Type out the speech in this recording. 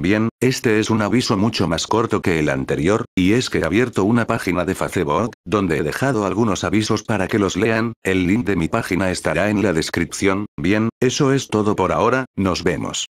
Bien, este es un aviso mucho más corto que el anterior, y es que he abierto una página de Facebook, donde he dejado algunos avisos para que los lean, el link de mi página estará en la descripción, bien, eso es todo por ahora, nos vemos.